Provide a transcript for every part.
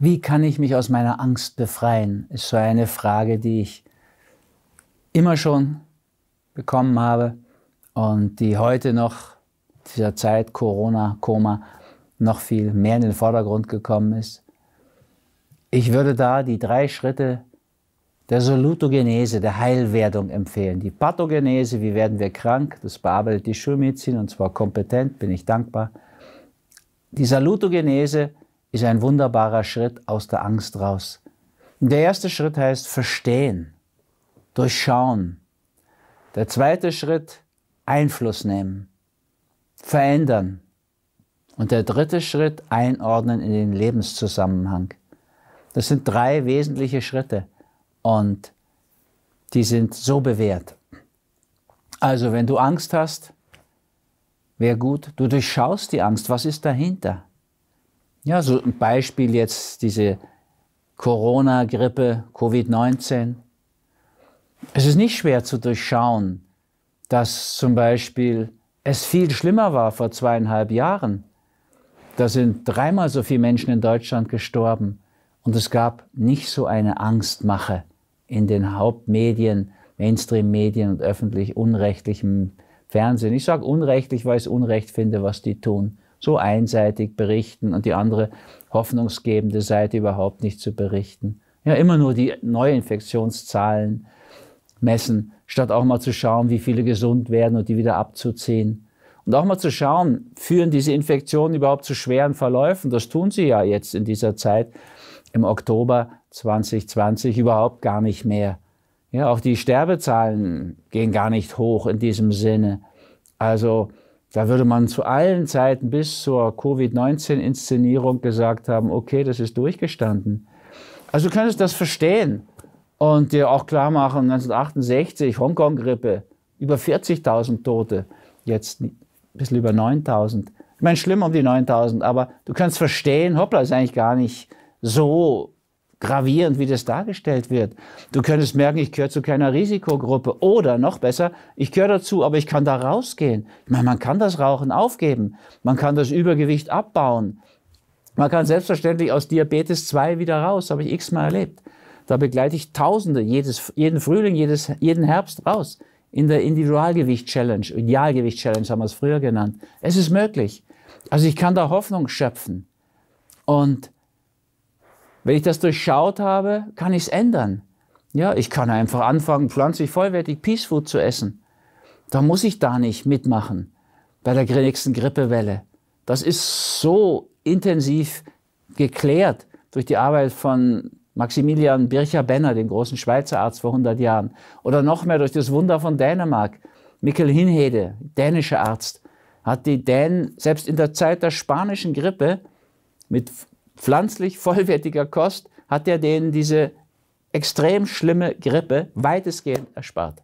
Wie kann ich mich aus meiner Angst befreien? Ist so eine Frage, die ich immer schon bekommen habe und die heute noch zu dieser Zeit Corona, Koma noch viel mehr in den Vordergrund gekommen ist. Ich würde da die drei Schritte der Salutogenese, der Heilwerdung empfehlen. Die Pathogenese, wie werden wir krank, das bearbeitet die Schulmedizin und zwar kompetent, bin ich dankbar. Die Salutogenese, ist ein wunderbarer Schritt aus der Angst raus. Der erste Schritt heißt verstehen, durchschauen. Der zweite Schritt Einfluss nehmen, verändern. Und der dritte Schritt einordnen in den Lebenszusammenhang. Das sind drei wesentliche Schritte und die sind so bewährt. Also wenn du Angst hast, wäre gut, du durchschaust die Angst, was ist dahinter? Ja, so ein Beispiel jetzt diese Corona-Grippe, Covid-19. Es ist nicht schwer zu durchschauen, dass zum Beispiel es viel schlimmer war vor zweieinhalb Jahren. Da sind dreimal so viele Menschen in Deutschland gestorben und es gab nicht so eine Angstmache in den Hauptmedien, Mainstream-Medien und öffentlich unrechtlichem Fernsehen. Ich sage unrechtlich, weil ich es unrecht finde, was die tun so einseitig berichten und die andere hoffnungsgebende Seite überhaupt nicht zu berichten. Ja, immer nur die Neuinfektionszahlen messen, statt auch mal zu schauen, wie viele gesund werden und die wieder abzuziehen. Und auch mal zu schauen, führen diese Infektionen überhaupt zu schweren Verläufen? Das tun sie ja jetzt in dieser Zeit im Oktober 2020 überhaupt gar nicht mehr. Ja, auch die Sterbezahlen gehen gar nicht hoch in diesem Sinne. Also da würde man zu allen Zeiten bis zur Covid-19-Inszenierung gesagt haben, okay, das ist durchgestanden. Also du könntest das verstehen und dir auch klar machen, 1968, Hongkong-Grippe, über 40.000 Tote, jetzt ein bisschen über 9.000. Ich meine, schlimm um die 9.000, aber du kannst verstehen, hoppla, ist eigentlich gar nicht so gravierend, wie das dargestellt wird. Du könntest merken, ich gehöre zu keiner Risikogruppe. Oder noch besser, ich gehöre dazu, aber ich kann da rausgehen. Ich meine, man kann das Rauchen aufgeben. Man kann das Übergewicht abbauen. Man kann selbstverständlich aus Diabetes 2 wieder raus, habe ich x-mal erlebt. Da begleite ich Tausende jedes, jeden Frühling, jedes, jeden Herbst raus. In der Individualgewicht-Challenge, Idealgewicht-Challenge haben wir es früher genannt. Es ist möglich. Also ich kann da Hoffnung schöpfen. Und wenn ich das durchschaut habe, kann ich es ändern. Ja, ich kann einfach anfangen, pflanzlich vollwertig Peace Food zu essen. Da muss ich da nicht mitmachen bei der nächsten Grippewelle. Das ist so intensiv geklärt durch die Arbeit von Maximilian Bircher-Benner, dem großen Schweizer Arzt vor 100 Jahren. Oder noch mehr durch das Wunder von Dänemark. Mikkel Hinhede, dänischer Arzt, hat die Dänen selbst in der Zeit der spanischen Grippe mit pflanzlich vollwertiger Kost hat er denen diese extrem schlimme Grippe weitestgehend erspart.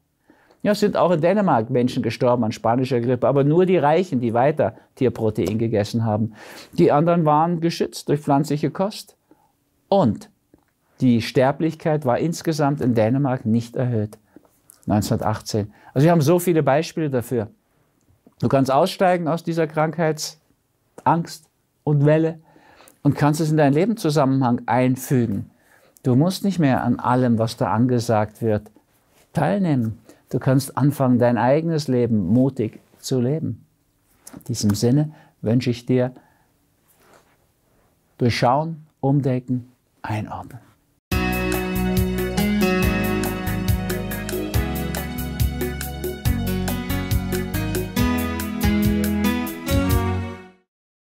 Ja, es sind auch in Dänemark Menschen gestorben an spanischer Grippe, aber nur die Reichen, die weiter Tierprotein gegessen haben. Die anderen waren geschützt durch pflanzliche Kost. Und die Sterblichkeit war insgesamt in Dänemark nicht erhöht. 1918. Also wir haben so viele Beispiele dafür. Du kannst aussteigen aus dieser Krankheitsangst und Welle und kannst es in deinen Lebenszusammenhang einfügen. Du musst nicht mehr an allem, was da angesagt wird, teilnehmen. Du kannst anfangen, dein eigenes Leben mutig zu leben. In diesem Sinne wünsche ich dir Durchschauen, Umdenken, Einordnen.